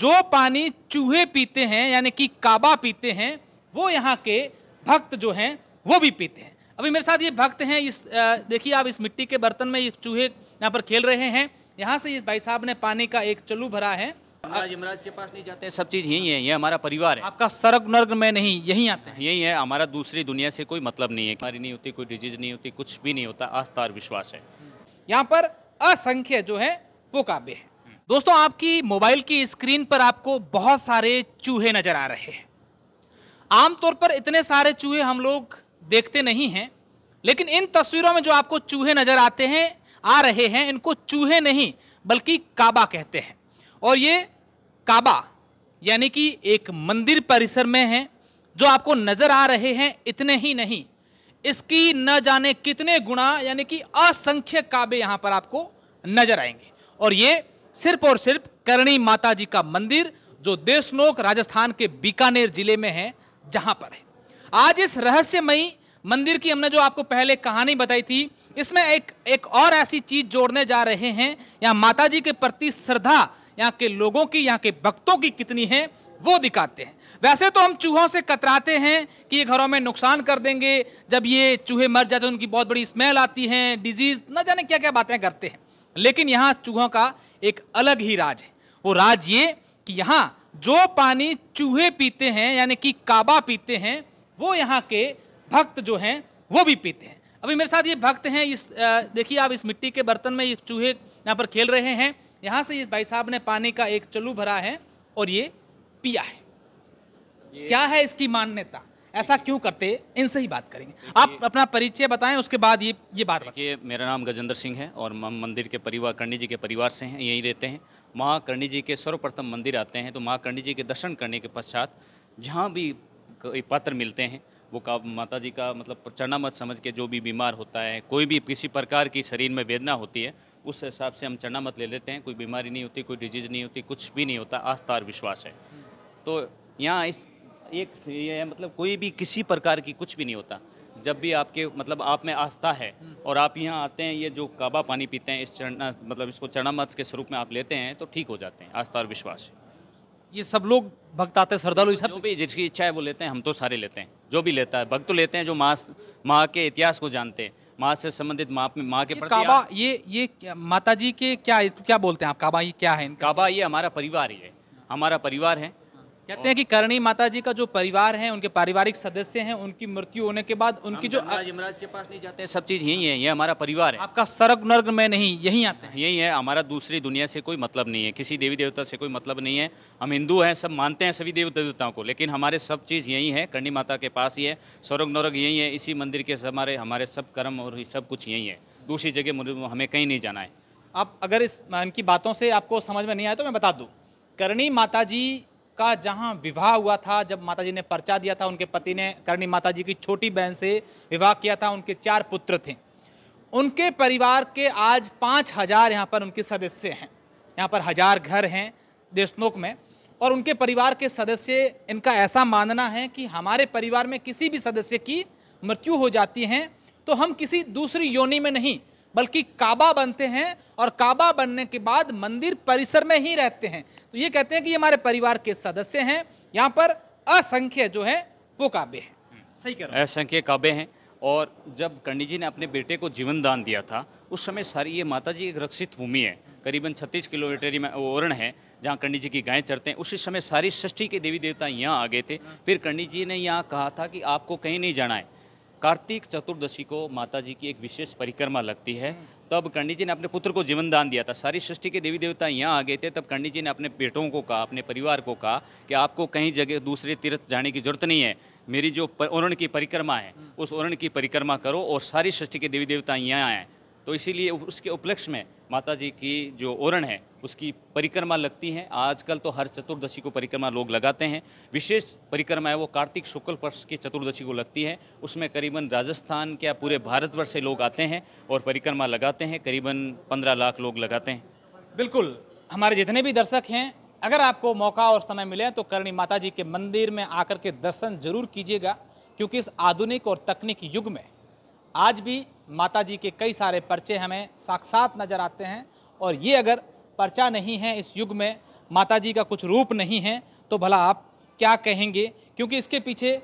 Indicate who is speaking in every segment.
Speaker 1: जो पानी चूहे पीते हैं यानी कि काबा पीते हैं वो यहाँ के भक्त जो हैं वो भी पीते हैं अभी मेरे साथ ये भक्त हैं इस देखिए आप इस मिट्टी के बर्तन में ये चूहे यहाँ पर खेल रहे हैं यहाँ से इस भाई साहब ने पानी का एक चलू भरा है यमराज के पास नहीं जाते
Speaker 2: हैं सब चीज़ यही है ये हमारा परिवार है आपका सर्ग नर्ग में नहीं यही आते हैं यही है हमारा दूसरी दुनिया से कोई मतलब नहीं है बीमारी नहीं होती कोई डिजीज नहीं होती कुछ भी नहीं होता आस्था और विश्वास है
Speaker 1: यहाँ पर असंख्य जो है वो काव्य है दोस्तों आपकी मोबाइल की स्क्रीन पर आपको बहुत सारे चूहे नज़र आ रहे हैं आमतौर पर इतने सारे चूहे हम लोग देखते नहीं हैं लेकिन इन तस्वीरों में जो आपको चूहे नज़र आते हैं आ रहे हैं इनको चूहे नहीं बल्कि काबा कहते हैं और ये काबा यानी कि एक मंदिर परिसर में है जो आपको नज़र आ रहे हैं इतने ही नहीं इसकी न जाने कितने गुणा यानी कि असंख्य काबे यहाँ पर आपको नज़र आएंगे और ये सिर्फ और सिर्फ करणी माता जी का मंदिर जो देशनोक राजस्थान के बीकानेर जिले में है जहां पर है आज इस रहस्यमयी मंदिर की हमने जो आपको पहले कहानी बताई थी इसमें एक एक और ऐसी चीज जोड़ने जा रहे हैं यहाँ माता जी के प्रति श्रद्धा यहाँ के लोगों की यहाँ के भक्तों की कितनी है वो दिखाते हैं वैसे तो हम चूहों से कतराते हैं कि ये घरों में नुकसान कर देंगे जब ये चूहे मर जाते हैं उनकी बहुत बड़ी स्मेल आती है डिजीज न जाने क्या क्या बातें करते हैं लेकिन यहाँ चूहों का एक अलग ही राज है वो राज ये कि यहाँ जो पानी चूहे पीते हैं यानी कि काबा पीते हैं वो यहाँ के भक्त जो हैं वो भी पीते हैं अभी मेरे साथ ये भक्त हैं इस देखिए आप इस मिट्टी के बर्तन में ये चूहे यहाँ पर खेल रहे हैं यहाँ से इस भाई साहब ने पानी का एक चलू भरा है और ये पिया है क्या है इसकी मान्यता ऐसा क्यों करते इनसे ही बात करेंगे
Speaker 2: आप अपना परिचय बताएं उसके बाद ये ये बात देखिए मेरा नाम गजेंद्र सिंह है और मंदिर के परिवार करणी जी के परिवार से हैं यहीं रहते हैं माँ करणी जी के सर्वप्रथम मंदिर आते हैं तो माँ करणी जी के दर्शन करने के पश्चात जहाँ भी पात्र मिलते हैं वो का माता जी का मतलब चरना मत समझ के जो भी बीमार होता है कोई भी किसी प्रकार की शरीर में वेदना होती है उस हिसाब से हम चरना मत ले लेते हैं कोई बीमारी नहीं होती कोई डिजीज़ नहीं होती कुछ भी नहीं होता आस्था और विश्वास है तो यहाँ इस एक ये है मतलब कोई भी किसी प्रकार की कुछ भी नहीं होता जब भी आपके मतलब आप में आस्था है और आप यहाँ आते हैं ये जो काबा पानी पीते हैं इस चरण मतलब इसको मत के स्वरूप में आप लेते हैं तो ठीक हो जाते हैं आस्था और विश्वास ये सब लोग भक्त आते हैं श्रद्धालु सब भी जिसकी इच्छा है वो लेते हैं हम तो सारे लेते हैं जो भी लेता है भक्त तो लेते हैं जो माँ माँ के इतिहास को जानते हैं माँ से संबंधित माँ में माँ के प्रति काबा
Speaker 1: ये ये माता जी के क्या क्या बोलते हैं आप काबा ये क्या है काबा ये हमारा परिवार ही है
Speaker 2: हमारा परिवार है
Speaker 1: कहते हैं कि करणी माता जी का जो परिवार है उनके पारिवारिक सदस्य हैं उनकी मृत्यु होने के बाद उनकी जो यमराज के पास नहीं जाते
Speaker 2: हैं सब चीज़ यही है ये हमारा परिवार है आपका सरग नर्ग में नहीं यही आते हैं यही है हमारा दूसरी दुनिया से कोई मतलब नहीं है किसी देवी देवता से कोई मतलब नहीं है हम हिंदू हैं सब मानते हैं सभी देवी देवताओं को लेकिन हमारे सब चीज़ यही है करणी माता के पास ही है स्वर्ग नर्ग यही है इसी मंदिर के हमारे हमारे सब कर्म और सब कुछ यही है दूसरी जगह हमें कहीं नहीं जाना है
Speaker 1: आप अगर इस इनकी बातों से आपको समझ में नहीं आया तो मैं बता दूँ करणी माता जी का जहां विवाह हुआ था जब माताजी ने पर्चा दिया था उनके पति ने करणी माताजी की छोटी बहन से विवाह किया था उनके चार पुत्र थे उनके परिवार के आज पाँच हज़ार यहाँ पर उनके सदस्य हैं यहाँ पर हज़ार घर हैं देशनोक में और उनके परिवार के सदस्य इनका ऐसा मानना है कि हमारे परिवार में किसी भी सदस्य की मृत्यु हो जाती है तो हम किसी दूसरी योनि में नहीं बल्कि काबा बनते हैं और काबा बनने के बाद मंदिर परिसर में ही रहते हैं तो ये कहते हैं कि ये हमारे परिवार के सदस्य हैं यहाँ पर असंख्य जो है वो काबे हैं सही कह
Speaker 2: रहे हैं असंख्य काबे हैं और जब कर्णी जी ने अपने बेटे को जीवन दान दिया था उस समय सारी ये माता जी एक रक्षित भूमि है करीबन 36 किलोमीटर में ओरण है जहाँ कर्णी जी की गायें चढ़ते हैं उसी समय सारी सृष्टि के देवी देवता यहाँ आ गए थे फिर कर्णी जी ने यहाँ कहा था कि आपको कहीं नहीं जाना है कार्तिक चतुर्दशी को माता जी की एक विशेष परिक्रमा लगती है तब कंडी जी ने अपने पुत्र को जीवन दान दिया था सारी सृष्टि के देवी देवता यहाँ आ गए थे तब कंडी जी ने अपने बेटों को कहा अपने परिवार को कहा कि आपको कहीं जगह दूसरे तीर्थ जाने की जरूरत नहीं है मेरी जो ओरण की परिक्रमा है हम्म। उस ओरण की परिक्रमा करो और सारी सृष्टि के देवी देवता यहाँ आए तो इसीलिए उसके उपलक्ष्य में माता जी की जो ओरण है उसकी परिक्रमा लगती हैं आजकल तो हर चतुर्दशी को परिक्रमा लोग लगाते हैं विशेष परिक्रमा है वो कार्तिक शुक्ल पक्ष की चतुर्दशी को लगती है उसमें करीबन राजस्थान के पूरे भारतवर्ष से लोग आते हैं और परिक्रमा लगाते हैं करीबन पंद्रह लाख लोग लगाते हैं बिल्कुल हमारे जितने भी दर्शक हैं अगर आपको
Speaker 1: मौका और समय मिले तो करणी माता जी के मंदिर में आकर के दर्शन जरूर कीजिएगा क्योंकि इस आधुनिक और तकनीकी युग में आज भी माता जी के कई सारे पर्चे हमें साक्षात नज़र आते हैं और ये अगर पर्चा नहीं है इस युग में माता जी का कुछ रूप नहीं है तो भला आप क्या कहेंगे क्योंकि इसके पीछे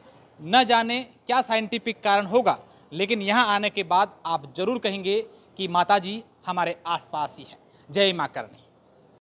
Speaker 1: न जाने क्या साइंटिफिक कारण होगा लेकिन यहाँ आने के बाद आप जरूर कहेंगे कि माता जी हमारे आसपास ही हैं जय माँ करनी